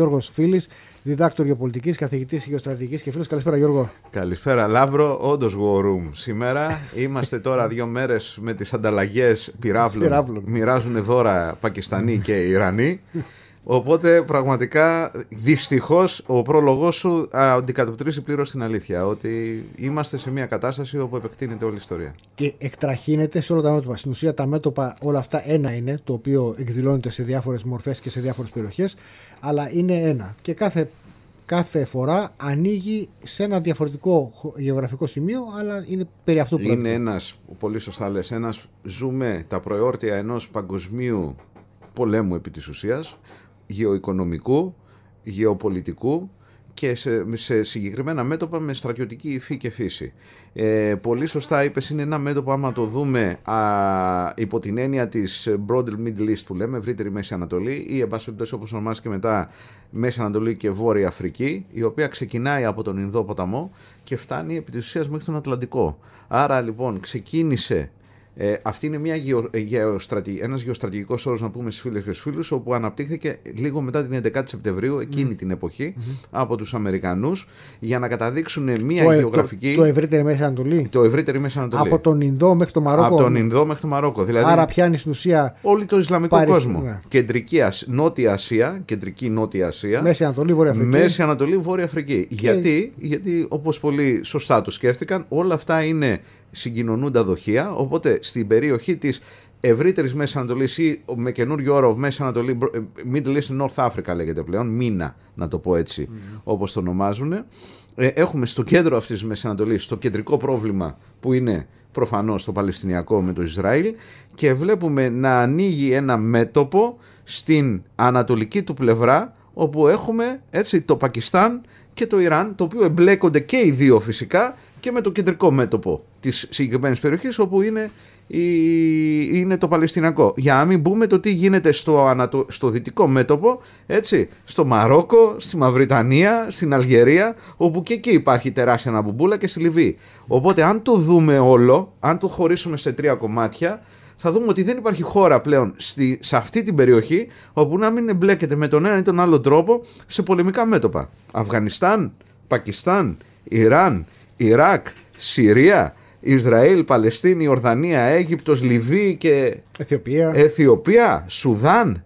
Γιώργος Φίλης, διδάκτορ γεωπολιτικής, καθηγητής γεωστρατηγικής και φίλος. Καλησπέρα, Γιώργο. Καλησπέρα, Λαύρο. Όντως, War Room. Σήμερα είμαστε τώρα δύο μέρες με τις ανταλλαγές πυράβλων. Μοιράζουν δώρα Πακιστανοί και Ιρανοί. Οπότε πραγματικά δυστυχώς ο πρόλογό σου αντικατοπτρίζει πλήρως την αλήθεια. Ότι είμαστε σε μια κατάσταση όπου επεκτείνεται όλη η ιστορία. Και εκτραχύνεται σε όλα τα μέτωπα. Στην ουσία τα μέτωπα όλα αυτά ένα είναι, το οποίο εκδηλώνεται σε διάφορες μορφές και σε διάφορες περιοχές, αλλά είναι ένα. Και κάθε, κάθε φορά ανοίγει σε ένα διαφορετικό γεωγραφικό σημείο, αλλά είναι περί αυτού που Είναι ένας, πολύ σωστά λες, ένας ζούμε τα προεόρτια ενός παγκοσμίου πολέμου επί γεωοικονομικού, γεωπολιτικού και σε, σε συγκεκριμένα μέτωπα με στρατιωτική υφή και φύση. Ε, πολύ σωστά είπες, είναι ένα μέτωπο άμα το δούμε α, υπό την έννοια της Broader Middle East που λέμε, ευρύτερη Μέση Ανατολή ή εν πάση όπως ονομάζει και μετά Μέση Ανατολή και Βόρεια Αφρική, η οποία ξεκινάει από τον Ινδό ποταμό και φτάνει επί της ουσίας μέχρι τον Ατλαντικό. Άρα λοιπόν ξεκίνησε ε, αυτή είναι μια γεω, ε, γεωστρατη, ένας γεωστρατηγικός όρος να πούμε στις φίλες και στους φίλους όπου αναπτύχθηκε λίγο μετά την 11η Σεπτεμβρίου εκείνη την εποχη από τους Αμερικανούς για να καταδείξουν μια ε- γεωγραφική... Το, το ευρύτερη Μέση Ανατολή. Το ευρύτερη Μέση Ανατολή. Από τον Ινδό μέχρι το Μαρόκο. Από τον Ινδό μέχρι το Μαρόκο. Δηλαδή, Άρα πιάνει στην ουσία... Όλη το Ισλαμικό κόσμο. Ναι. Κεντρική Νότια Ασία, κεντρική Νότια Ασία. Μέση Ανατολή, Βόρεια Αφρική. Μέση Ανατολή, Βόρεια Αφρική. Γιατί, γιατί όπως πολύ σωστά το σκέφτηκαν όλα αυτά είναι συγκοινωνούν τα δοχεία, οπότε στην περιοχή της ευρύτερης Μέσης ανατολής ή με καινούριο όρο Μέσης Ανατολή, ε, Middle East North Africa λέγεται πλέον, μήνα να το πω έτσι mm. όπως το ονομάζουν, ε, έχουμε στο κέντρο αυτής της Μέσης Ανατολής το κεντρικό πρόβλημα που είναι προφανώς το Παλαιστινιακό με το Ισραήλ και βλέπουμε να ανοίγει ένα μέτωπο στην ανατολική του πλευρά όπου έχουμε έτσι το Πακιστάν και το Ιράν, το οποίο εμπλέκονται και οι δύο φυσικά και με το κεντρικό μέτωπο της συγκεκριμένης περιοχής, όπου είναι, η, είναι το Παλαιστινιακό. Για να μην μπούμε το τι γίνεται στο, στο δυτικό μέτωπο, έτσι, στο Μαρόκο, στη Μαυριτανία, στην Αλγερία, όπου και εκεί υπάρχει τεράστια αναμπουμπούλα και στη Λιβύη. Οπότε αν το δούμε όλο, αν το χωρίσουμε σε τρία κομμάτια, θα δούμε ότι δεν υπάρχει χώρα πλέον σε αυτή την περιοχή όπου να μην εμπλέκεται με τον ένα ή τον άλλο τρόπο σε πολεμικά μέτωπα. Αφγανιστάν, Πακιστάν, Ιράν, Ιράκ, Συρία, Ισραήλ, Παλαιστίνη, Ορδανία, Αίγυπτος, Λιβύη και Αιθιοπία, Αιθιοπία Σουδάν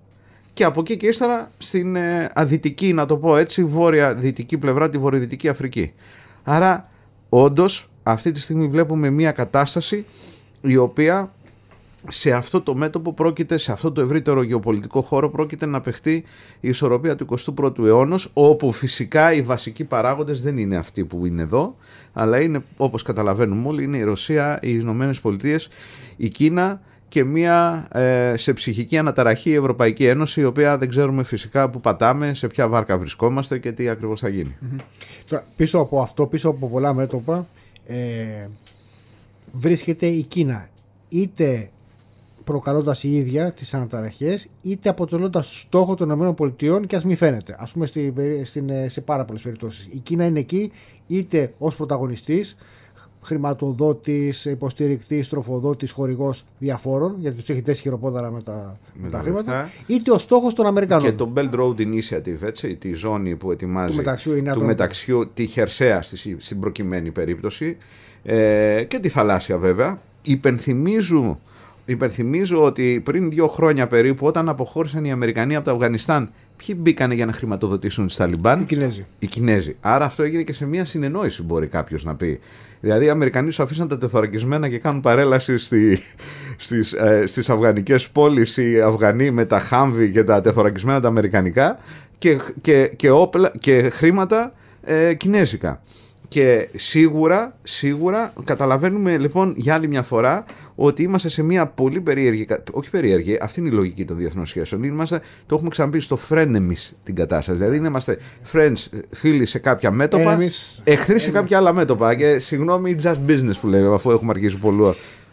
και από εκεί και ύστερα στην ε, αδυτική, να το πω έτσι, βόρεια-δυτική πλευρά, τη βορειοδυτική Αφρική. Άρα όντως αυτή τη στιγμή βλέπουμε μια κατάσταση η οποία σε αυτό το μέτωπο πρόκειται, σε αυτό το ευρύτερο γεωπολιτικό χώρο πρόκειται να παιχτεί η ισορροπία του 21ου αιώνα, όπου φυσικά οι βασικοί παράγοντες δεν είναι αυτοί που είναι εδώ, αλλά είναι, όπως καταλαβαίνουμε όλοι, είναι η Ρωσία, οι Ηνωμένες Πολιτείες, η Κίνα και μια ε, σε ψυχική αναταραχή η Ευρωπαϊκή Ένωση, η οποία δεν ξέρουμε φυσικά που πατάμε, σε ποια βάρκα βρισκόμαστε και τι ακριβώς θα γινει Τώρα, πίσω από αυτό, πίσω από πολλά μέτωπα, ε, βρίσκεται η Κίνα. Είτε Προκαλώντας η ίδια τις αναταραχές, είτε αποτελώντας στόχο των ΗΠΑ και ας μην φαίνεται. Ας πούμε στην, ε, σε πάρα πολλές περιπτώσεις. Η Κίνα είναι εκεί είτε ως πρωταγωνιστής, χρηματοδότης, υποστηρικτής, τροφοδότης, χορηγός διαφόρων γιατί τους έχει δέσει χειροπόδαρα με τα, με τα χρήματα είτε ο στόχος των Αμερικανών. Και το Belt Road Initiative, έτσι, τη ζώνη που ετοιμάζει του μεταξιού, τη χερσαία στην προκειμένη περίπτωση ε, και τη θαλάσσια βέβαια υπενθυμίζουν υπερθυμίζω ότι πριν δύο χρόνια περίπου, όταν αποχώρησαν οι Αμερικανοί από το Αφγανιστάν, ποιοι μπήκανε για να χρηματοδοτήσουν του Ταλιμπάν. Οι Κινέζοι. Οι Κινέζοι. Άρα αυτό έγινε και σε μια συνεννόηση, μπορεί κάποιος να πει. Δηλαδή, οι Αμερικανοί σου αφήσαν τα τεθωρακισμένα και κάνουν παρέλαση στη, στις, ε, στις αφγανικές πόλεις οι Αφγανοί με τα χάμβι και τα τεθωρακισμένα τα αμερικανικά και, και, και, όπλα, και χρήματα ε, κινέζικα. Και σίγουρα, σίγουρα καταλαβαίνουμε λοιπόν για άλλη μια φορά ότι είμαστε σε μια πολύ περίεργη. Όχι περίεργη, αυτή είναι η λογική των διεθνών σχέσεων. Είμαστε, το έχουμε ξαναπεί στο frenemies την κατάσταση. Δηλαδή είμαστε friends, φίλοι σε κάποια μέτωπα, ε, εχθροί σε ε, κάποια άλλα μέτωπα. Και συγγνώμη, just business που λέμε, αφού έχουμε αρχίσει πολύ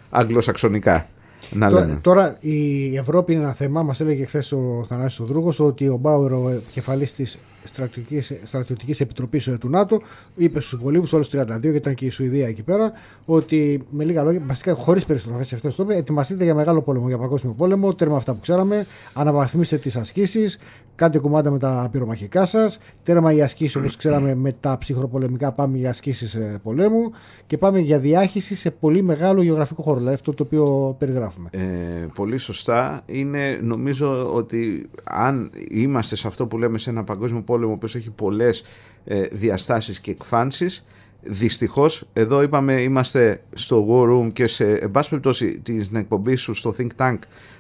αγγλοσαξονικά. Να τώρα, λένε. τώρα η Ευρώπη είναι ένα θέμα. Μας έλεγε χθες ο Θανάσης Δρούγο ότι ο ο κεφαλή της στρατιωτικής επιτροπής του ΝΑΤΟ, είπε στους υπολείπους, όλους 32, και ήταν και η Σουηδία εκεί πέρα, ότι με λίγα λόγια, βασικά χωρίς περιστροφές σε το τόπο, ετοιμαστείτε για μεγάλο πόλεμο, για παγκόσμιο πόλεμο, τέρμα αυτά που ξέραμε, αναβαθμίστε τις ασκήσεις, κάντε κουμάντα με τα πυρομαχικά σας, τέρμα οι ασκήσεις όπως ξέραμε με τα ψυχροπολεμικά, πάμε για ασκήσεις ε, πολέμου και πάμε για διάχυση σε πολύ μεγάλο γεωγραφικό χώρο. Δηλαδή αυτό το οποίο περιγράφουμε. Ε, πολύ σωστά. Είναι νομίζω ότι αν είμαστε σε αυτό που λέμε σε ένα παγκόσμιο πόλεμο, ο έχει πολλές ε, διαστάσεις και εκφάνσεις. Δυστυχώς, εδώ είπαμε, είμαστε στο War Room και σε, εν της περιπτώσει, την εκπομπή σου στο Think Tank,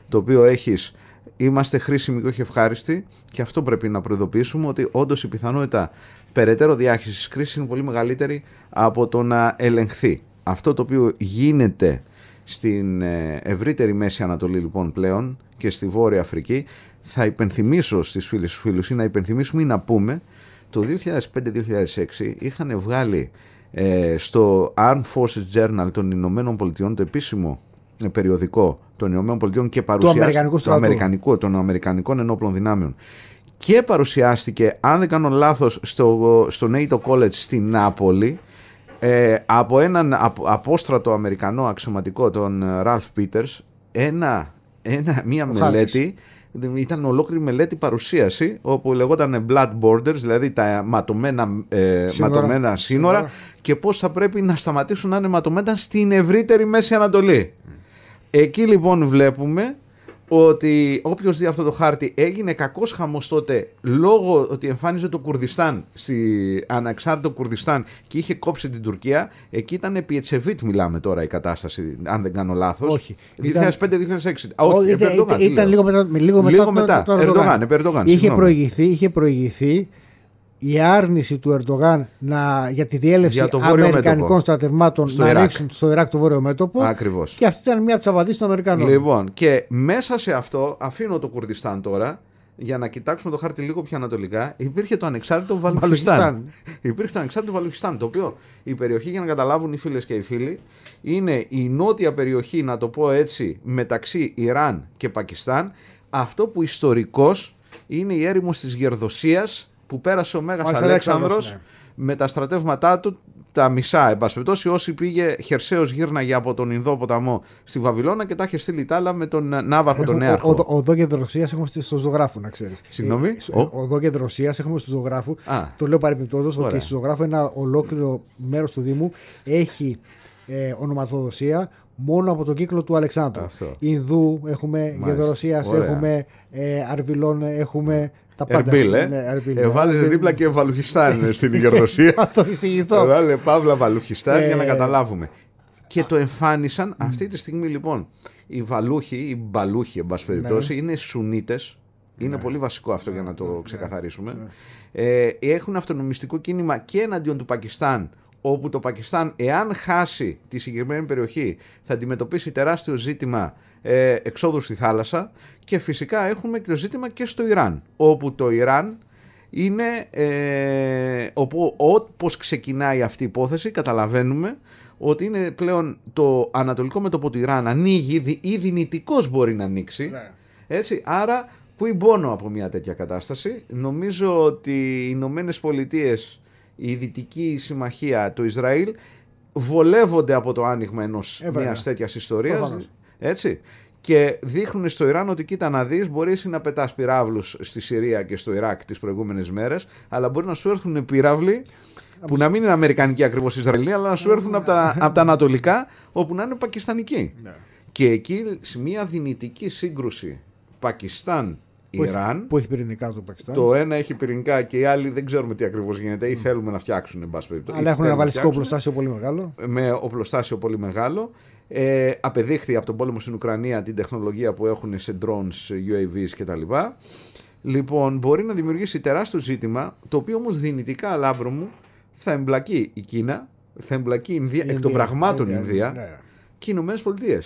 το οποίο έχεις, είμαστε χρήσιμοι και όχι ευχάριστοι και αυτό πρέπει να προειδοποιήσουμε ότι όντως η πιθανότητα περαιτέρω διάχυσης κρίσης είναι πολύ μεγαλύτερη από το να ελεγχθεί. Αυτό το οποίο γίνεται στην ε, ευρύτερη Μέση Ανατολή λοιπόν πλέον και στη Βόρεια Αφρική θα υπενθυμίσω στις φίλες τους φίλους ή να υπενθυμίσουμε ή να πούμε το 2005-2006 είχαν βγάλει ε, στο Armed Forces Journal των Ηνωμένων Πολιτειών το επίσημο ε, περιοδικό των Ηνωμένων Πολιτειών και παρουσιάστηκε το, των Αμερικανικών Ενόπλων Δυνάμεων και παρουσιάστηκε, αν δεν κάνω λάθος, στο, στο NATO College στην Νάπολη ε, από έναν απόστρατο Αμερικανό αξιωματικό, τον Ραλφ ε, Πίτερς, ένα, ένα, μία μελέτη ήταν ολόκληρη μελέτη παρουσίαση όπου λεγόταν blood borders, δηλαδή τα ματωμένα, ε, σύνορα. ματωμένα σύνορα, σύνορα και πώς θα πρέπει να σταματήσουν να είναι ματωμένα στην ευρύτερη Μέση Ανατολή. Εκεί λοιπόν βλέπουμε ότι όποιος δει αυτό το χάρτη έγινε κακός χαμός τότε λόγω ότι εμφάνιζε το Κουρδιστάν στη αναξάρτητο Κουρδιστάν και είχε κόψει την Τουρκία εκεί ήταν επί Ετσεβίτ μιλάμε τώρα η κατάσταση αν δεν κάνω λάθος όχι 2005-2006 όχι ήταν, ήταν λίγο μετά, λίγο μετά, λίγο μετά, είχε, προηγηθεί, είχε προηγηθεί η άρνηση του Ερντογάν να, για τη διέλευση για αμερικανικών στρατευμάτων στο να Ιράκ. ρίξουν στο Ιράκ το βόρειο μέτωπο. Ακριβώς. Και αυτή ήταν μια από τις των Αμερικανών. Λοιπόν, και μέσα σε αυτό, αφήνω το Κουρδιστάν τώρα, για να κοιτάξουμε το χάρτη λίγο πιο ανατολικά, υπήρχε το ανεξάρτητο Βαλουχιστάν υπήρχε το ανεξάρτητο Βαλουχιστάν το οποίο η περιοχή, για να καταλάβουν οι φίλες και οι φίλοι, είναι η νότια περιοχή, να το πω έτσι, μεταξύ Ιράν και Πακιστάν, αυτό που ιστορικώ είναι η έρημος της γερδοσίας που πέρασε ο μέγας Αλέξανδρος Αλέξανδρος ναι. με τα στρατεύματά του τα μισά. Εν πάση περιπτώσει, όσοι πήγε χερσαίος γύρναγε από τον Ινδό ποταμό στη Βαβυλώνα και τα είχε στείλει τα άλλα με τον Ναύαρχο τον Νέαρχο. Ο, ο δροσία ε, έχουμε στο ζωγράφο, να ξέρεις. Συγγνώμη. Ε, ο δροσία έχουμε στο ζωγράφο. το λέω παρεμπιπτόντως ότι στο ζωγράφο ένα ολόκληρο μέρος του Δήμου έχει ε, ονοματοδοσία μόνο από τον κύκλο του Αλεξάνδρου. Αυτό. Ινδού έχουμε, Γεδροσία έχουμε, ε, Αρβιλών έχουμε. Ναι. Τα πάντα. Ερμπίλ, ε. Ναι, Ερμπίλ, ε, ε δίπλα και Βαλουχιστάν ε, στην Γεδροσία. Θα το εισηγηθώ. Βάλε Παύλα Βαλουχιστάν για να ε. καταλάβουμε. Και το εμφάνισαν αυτή τη στιγμή λοιπόν. Οι Βαλούχοι, οι Μπαλούχοι, εν πάση περιπτώσει, ναι. είναι Σουνίτες. Είναι πολύ βασικό αυτό για να το ξεκαθαρίσουμε. ε, έχουν αυτονομιστικό κίνημα και εναντίον του Πακιστάν, όπου το Πακιστάν εάν χάσει τη συγκεκριμένη περιοχή θα αντιμετωπίσει τεράστιο ζήτημα ε, εξόδου στη θάλασσα και φυσικά έχουμε και το ζήτημα και στο Ιράν όπου το Ιράν είναι ε, όπου όπως ξεκινάει αυτή η υπόθεση καταλαβαίνουμε ότι είναι πλέον το ανατολικό μέτωπο του Ιράν ανοίγει ή δυνητικός μπορεί να ανοίξει ναι. έτσι, άρα που πόνο από μια τέτοια κατάσταση νομίζω ότι οι Ηνωμένες Πολιτείες η δυτική συμμαχία του Ισραήλ βολεύονται από το άνοιγμα ενός ε, μιας τέτοιας ιστορίας. Έτσι. Και δείχνουν στο Ιράν ότι κοίτα να δεις, μπορείς να πετάς πυράβλους στη Συρία και στο Ιράκ τις προηγούμενες μέρες, αλλά μπορεί να σου έρθουν πυράβλοι που να μην είναι Αμερικανικοί ακριβώς Ισραηλοί, αλλά να σου έρθουν από τα, από τα Ανατολικά, όπου να είναι Πακιστανικοί. Ναι. Και εκεί σε μια δυνητική σύγκρουση Πακιστάν που Ιράν. Έχει, που έχει πυρηνικά το Πακιστάν. Το ένα έχει πυρηνικά και οι άλλοι δεν ξέρουμε τι ακριβώς γίνεται ή θέλουμε να φτιάξουν, εν πάση περιπτώσει. Αλλά έχουν ένα βαλιστικό οπλοστάσιο πολύ μεγάλο. Με οπλοστάσιο πολύ μεγάλο. Ε, απεδείχθη από τον πόλεμο στην Ουκρανία την τεχνολογία που έχουν σε drones, UAVs κτλ. Λοιπόν, μπορεί να δημιουργήσει τεράστιο ζήτημα, το οποίο όμως δυνητικά, λάμπρο μου, θα εμπλακεί η Κίνα, θα εμπλακεί η Ινδία, εκ των πραγμάτων η Ινδία, Ινδία ναι. και οι Ηνωμένες Πολιτείες.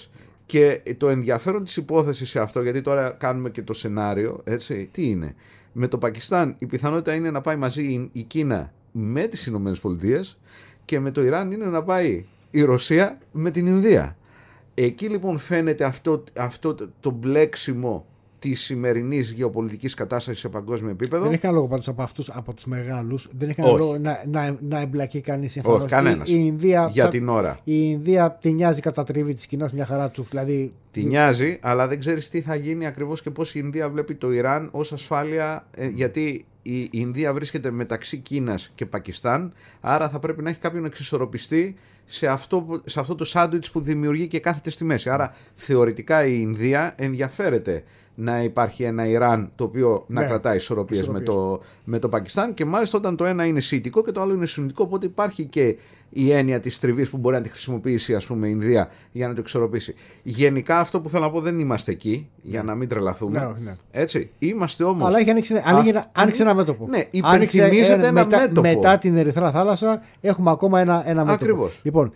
Και το ενδιαφέρον της υπόθεσης σε αυτό, γιατί τώρα κάνουμε και το σενάριο, έτσι, τι είναι. Με το Πακιστάν η πιθανότητα είναι να πάει μαζί η Κίνα με τις Ηνωμένες Πολιτείες και με το Ιράν είναι να πάει η Ρωσία με την Ινδία. Εκεί λοιπόν φαίνεται αυτό, αυτό το μπλέξιμο της σημερινής γεωπολιτικής κατάστασης σε παγκόσμιο επίπεδο. Δεν έχει λόγο πάντως από αυτούς, από τους μεγάλους, δεν έχει λόγο να, να, να εμπλακεί κανείς σε κανένα. Η, η, Ινδία. Για θα, την ώρα. Η Ινδία τη νοιάζει κατά τρίβη της κοινάς μια χαρά τους. Δηλαδή... Τη νοιάζει, αλλά δεν ξέρεις τι θα γίνει ακριβώς και πώς η Ινδία βλέπει το Ιράν ως ασφάλεια. Ε, γιατί η Ινδία βρίσκεται μεταξύ Κίνας και Πακιστάν, άρα θα πρέπει να έχει κάποιον εξισορροπιστή σε αυτό, σε αυτό το σάντουιτς που δημιουργεί και κάθεται στη μέση. Άρα θεωρητικά η Ινδία ενδιαφέρεται να υπάρχει ένα Ιράν το οποίο να ναι, κρατάει ισορροπίες με το, με το Πακιστάν και μάλιστα όταν το ένα είναι σιητικό και το άλλο είναι συνητικό οπότε υπάρχει και η έννοια της τριβής που μπορεί να τη χρησιμοποιήσει ας πούμε η Ινδία για να το εξορροπήσει. Γενικά αυτό που θέλω να πω δεν είμαστε εκεί για ναι. να μην τρελαθούμε. Ναι, ναι, Έτσι, είμαστε όμως... Αλλά έχει ανοίξει, άνοιξε, ένα μέτωπο. Ναι, υπενθυμίζεται ένα μετά, μέτωπο. Μετά την Ερυθρά Θάλασσα έχουμε ακόμα ένα, ένα μέτωπο. Ακριβώς. Λοιπόν,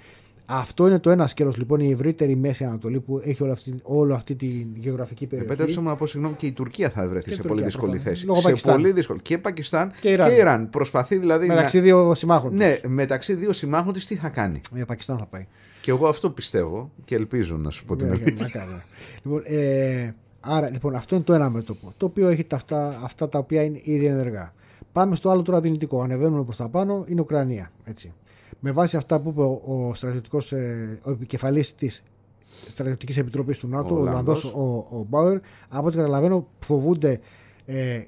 αυτό είναι το ένας σκέλο λοιπόν, η ευρύτερη Μέση Ανατολή που έχει όλη αυτή, όλη αυτή τη γεωγραφική περιοχή. Επέτρεψε μου να πω συγγνώμη και η Τουρκία θα βρεθεί σε πολύ δύσκολη θέση. Λόγω σε πολύ δύσκολη. Και Πακιστάν και Ιράν. Και Ιράν. Προσπαθεί δηλαδή. Μεταξύ να... δύο συμμάχων. Ναι, μεταξύ δύο συμμάχων της τι θα κάνει. Με Πακιστάν θα πάει. Και εγώ αυτό πιστεύω και ελπίζω να σου πω την ναι, αλήθεια. Ναι, ναι, λοιπόν, ε, άρα λοιπόν αυτό είναι το ένα μέτωπο. Το οποίο έχει αυτά, αυτά τα οποία είναι ήδη ενεργά. Πάμε στο άλλο τώρα δυνητικό. Ανεβαίνουμε προ τα πάνω, είναι Ουκρανία. Έτσι με βάση αυτά που είπε ο, ε, ο επικεφαλής της στρατιωτικής επιτροπής του ΝΑΤΟ, ο Ολλανδό, ο, Μπάουερ, από ό,τι καταλαβαίνω φοβούνται ε,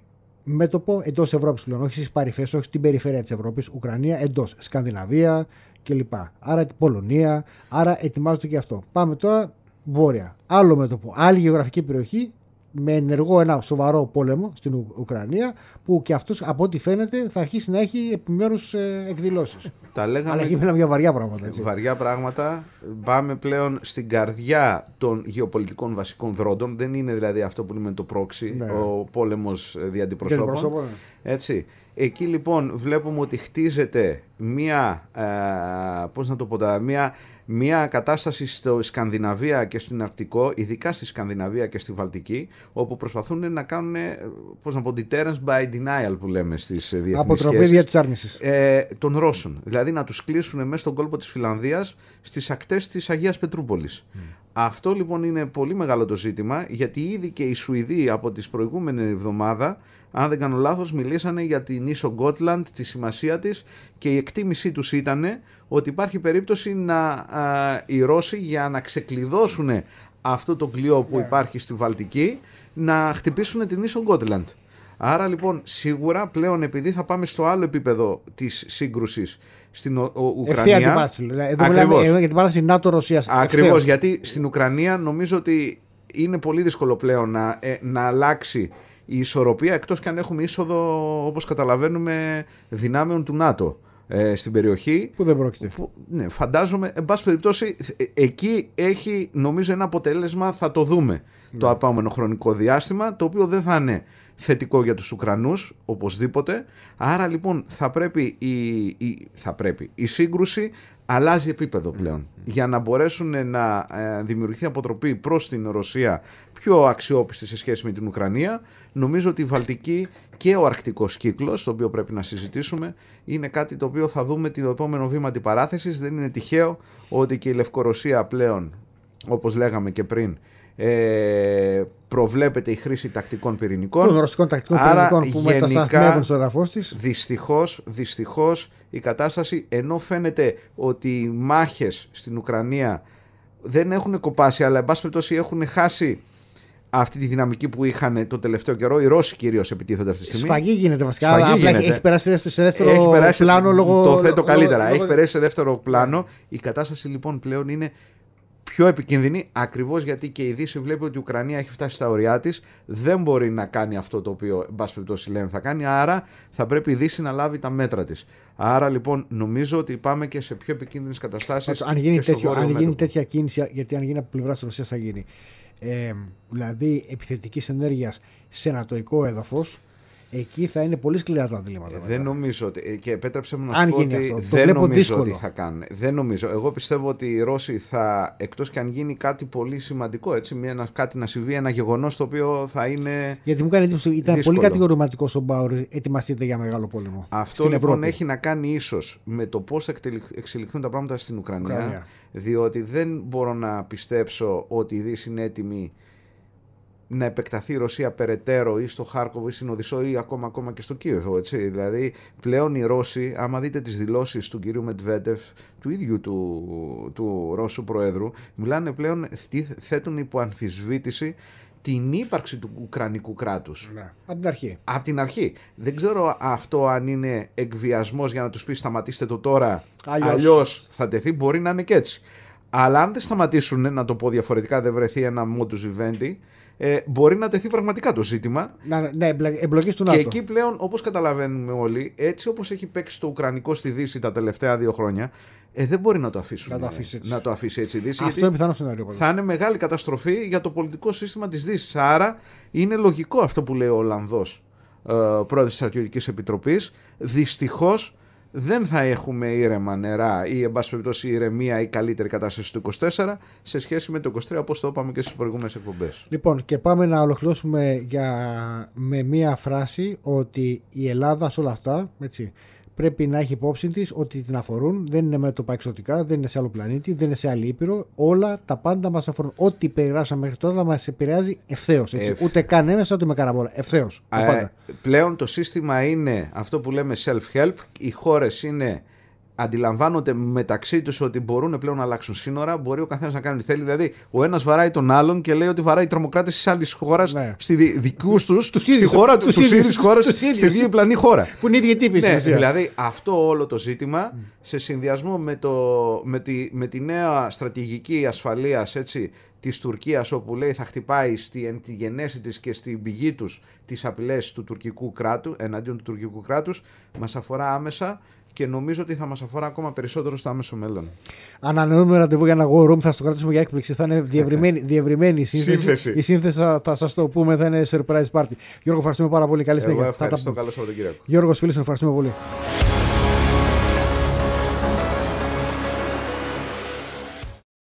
μέτωπο εντός Ευρώπης πλέον, όχι στις παρυφές, όχι στην περιφέρεια της Ευρώπης, Ουκρανία, εντός Σκανδιναβία κλπ. Άρα Πολωνία, άρα ετοιμάζονται και αυτό. Πάμε τώρα βόρεια. Άλλο μέτωπο, άλλη γεωγραφική περιοχή με ενεργό ένα σοβαρό πόλεμο στην Ουκρανία που και αυτός από ό,τι φαίνεται θα αρχίσει να έχει επιμέρους ε, εκδηλώσεις. Τα λέγαμε... Αλλά εκεί μιλάμε για βαριά πράγματα. Έτσι. Βαριά πράγματα. Πάμε πλέον στην καρδιά των γεωπολιτικών βασικών δρόντων. Δεν είναι δηλαδή αυτό που λέμε το πρόξι, ναι. ο πόλεμος ε, δια αντιπροσώπων. Ναι. Έτσι. Εκεί λοιπόν βλέπουμε ότι χτίζεται μία, ε, πώς να το πω, μία μια κατάσταση στο Σκανδιναβία και στην Αρκτικό, ειδικά στη Σκανδιναβία και στη Βαλτική, όπου προσπαθούν να κάνουν, ε, πώς να πω, deterrence by denial που λέμε στις ε, διεθνείς Αποτροπή δια της άρνησης. Ε, των Ρώσων. Δηλαδή να τους κλείσουν μέσα στον κόλπο της Φιλανδίας στις ακτές της Αγίας Πετρούπολης. Mm. Αυτό λοιπόν είναι πολύ μεγάλο το ζήτημα γιατί ήδη και οι Σουηδοί από τις προηγούμενη εβδομάδα αν δεν κάνω λάθος μιλήσανε για την ίσο Γκότλαντ, τη σημασία της και η εκτίμησή τους ήταν ότι υπάρχει περίπτωση να α, οι Ρώσοι για να ξεκλειδώσουν αυτό το κλειό που ναι. υπάρχει στη Βαλτική να χτυπήσουν την ίσο Γκότλαντ. Άρα λοιπόν σίγουρα πλέον επειδή θα πάμε στο άλλο επίπεδο της σύγκρουσης στην Ουκρανία. Δηλαδή. Εδώ Ακριβώς. για την παράθεση ΝΑΤΟ-Ρωσία. Ακριβώς, γιατί στην Ουκρανία νομίζω ότι είναι πολύ δύσκολο πλέον να, ε, να αλλάξει η ισορροπία εκτός και αν έχουμε είσοδο, όπως καταλαβαίνουμε, δυνάμεων του ΝΑΤΟ ε, στην περιοχή. Που δεν πρόκειται. ναι, φαντάζομαι, εν πάση περιπτώσει, ε, εκεί έχει νομίζω ένα αποτέλεσμα, θα το δούμε το ναι. επόμενο χρονικό διάστημα, το οποίο δεν θα είναι θετικό για τους Ουκρανούς, οπωσδήποτε. Άρα λοιπόν θα πρέπει η, θα πρέπει, η σύγκρουση αλλάζει επίπεδο Για να μπορέσουν να ε, δημιουργηθεί αποτροπή προς την Ρωσία πιο αξιόπιστη σε σχέση με την Ουκρανία, νομίζω ότι η Βαλτική και ο Αρκτικός κύκλος, το οποίο πρέπει να συζητήσουμε, είναι κάτι το οποίο θα δούμε το επόμενο βήμα αντιπαράθεσης. Δεν είναι τυχαίο ότι και η Λευκορωσία πλέον, όπως λέγαμε και πριν, ε, προβλέπεται η χρήση τακτικών πυρηνικών. Των γνωστικών τακτικών Άρα, πυρηνικών που μετασταθμεύουν στο εδαφός της. Δυστυχώς, δυστυχώς η κατάσταση ενώ φαίνεται ότι οι μάχες στην Ουκρανία δεν έχουν κοπάσει, αλλά εν πάση περιπτώσει έχουν χάσει αυτή τη δυναμική που είχαν το τελευταίο καιρό. Οι Ρώσοι κυρίως επιτίθενται αυτή τη στιγμή. Σφαγή γίνεται βασικά. Σφαγή Έχει περάσει σε δεύτερο περάσει πλάνο λόγω. Το θέτω καλύτερα. Έχει περάσει σε δεύτερο ναι. πλάνο. Η κατάσταση λοιπόν πλέον είναι πιο επικίνδυνη ακριβώς γιατί και η Δύση βλέπει ότι η Ουκρανία έχει φτάσει στα ωριά της, δεν μπορεί να κάνει αυτό το οποίο εν πάση περιπτώσει λένε θα κάνει, άρα θα πρέπει η Δύση να λάβει τα μέτρα της. Άρα λοιπόν νομίζω ότι πάμε και σε πιο επικίνδυνες καταστάσεις. Αν γίνει, τέτοιο, αν γίνει τέτοια κίνηση, γιατί αν γίνει από πλευράς της Ρωσίας θα γίνει. Ε, δηλαδή επιθετικής ενέργειας σε ανατοϊκό έδαφος, Εκεί θα είναι πολύ σκληρά τα διλήμματα. Ε, δεν νομίζω ότι. Ε, και επέτρεψε μου να σου πω ότι αυτό. δεν νομίζω δύσκολο. ότι θα κάνουν. Δεν νομίζω. Εγώ πιστεύω ότι οι Ρώσοι θα, εκτός και αν γίνει κάτι πολύ σημαντικό, έτσι, μια, κάτι να συμβεί, ένα γεγονός το οποίο θα είναι. Γιατί μου κάνει εντύπωση. Ήταν δύσκολο. πολύ κατηγορηματικός ο Μπάουρ. Ετοιμαστείτε για μεγάλο πόλεμο. Αυτό στην λοιπόν έχει να κάνει ίσως με το πώς θα εξελιχθούν τα πράγματα στην Ουκρανία. Διότι δεν μπορώ να πιστέψω ότι η Δύση είναι έτοιμη να επεκταθεί η Ρωσία περαιτέρω ή στο Χάρκοβο ή στην Οδυσσό ή ακόμα, ακόμα και στο Κίεβο. Έτσι. Δηλαδή, πλέον οι Ρώσοι, άμα δείτε τις δηλώσεις του κυρίου Μετβέντεφ, του ίδιου του, του Ρώσου Προέδρου, μιλάνε πλέον, θέτουν υπό αμφισβήτηση την ύπαρξη του Ουκρανικού κράτους. Ναι. Από την αρχή. Από την αρχή. Δεν ξέρω αυτό αν είναι εκβιασμός για να τους πεις σταματήστε το τώρα. Αλλιώς θα τεθεί. Μπορεί να είναι και έτσι. Αλλά αν δεν σταματήσουν, να το πω διαφορετικά, δεν βρεθεί ένα μόντου βιβέντη, ε, μπορεί να τεθεί πραγματικά το ζήτημα. Να, ναι, εμπλοκής του ΝΑΤΟ. Και εκεί πλέον, όπως καταλαβαίνουμε όλοι, έτσι όπως έχει παίξει το Ουκρανικό στη Δύση τα τελευταία δύο χρόνια, ε, δεν μπορεί να το αφήσουν. Να το ε, αφήσει έτσι. Να το αφήσει έτσι η Δύση. Αυτό είναι πιθανό σενάριο. Θα είναι μεγάλη καταστροφή για το πολιτικό σύστημα της Δύσης. Άρα είναι λογικό αυτό που λέει ο Ολλανδός ε, πρόεδρος της Στρατιωτικής Επιτροπής. Δυστυχώς δεν θα έχουμε ήρεμα νερά ή εν πάση περιπτώσει ηρεμία ή καλύτερη κατάσταση του 24 σε σχέση με το 23 όπως το είπαμε και στις προηγούμενες εκπομπές. Λοιπόν και πάμε να ολοκληρώσουμε για... με μία φράση ότι η Ελλάδα σε όλα αυτά έτσι, πρέπει να έχει υπόψη της ότι την αφορούν. Δεν είναι με το εξωτικά, δεν είναι σε άλλο πλανήτη, δεν είναι σε άλλη ήπειρο. Όλα τα πάντα μας αφορούν. Ό,τι περιγράψαμε μέχρι τώρα μας επηρεάζει ευθέως. Ούτε καν έμεσα, ούτε με καραμπόλα. Ευθέω. Ε, πλέον το σύστημα είναι αυτό που λέμε self-help. Οι χώρες είναι αντιλαμβάνονται μεταξύ τους ότι μπορούν πλέον να αλλάξουν σύνορα, μπορεί ο καθένας να κάνει ό,τι θέλει. Δηλαδή, ο ένας βαράει τον άλλον και λέει ότι βαράει τρομοκράτες της άλλης χώρας ναι. στη δικούς τους, στη χώρα τους, τους ίδιους στη διπλανή χώρα. Που είναι ίδιοι τύποι. Ναι, δηλαδή, αυτό όλο το ζήτημα σε συνδυασμό με, το, με, τη, με τη νέα στρατηγική ασφαλείας της Τουρκίας, όπου λέει θα χτυπάει στη, τη γενέση της και στην πηγή τους τις απειλές του τουρκικού κράτου, εναντίον του τουρκικού κράτους, μας αφορά άμεσα και νομίζω ότι θα μας αφορά ακόμα περισσότερο στο άμεσο μέλλον. Ανανεώνουμε ραντεβού για ένα War Room, θα στο κρατήσουμε για έκπληξη. Θα είναι ναι, ναι. διευρυμένη, διευρυμένη η σύνθεση. Η σύνθεση θα, σας το πούμε, θα είναι surprise party. Γιώργο, ευχαριστούμε πάρα πολύ. Καλή συνέχεια. Εγώ ευχαριστώ. Θα ήρθατε Καλό Γιώργος Φίλης, ευχαριστούμε πολύ.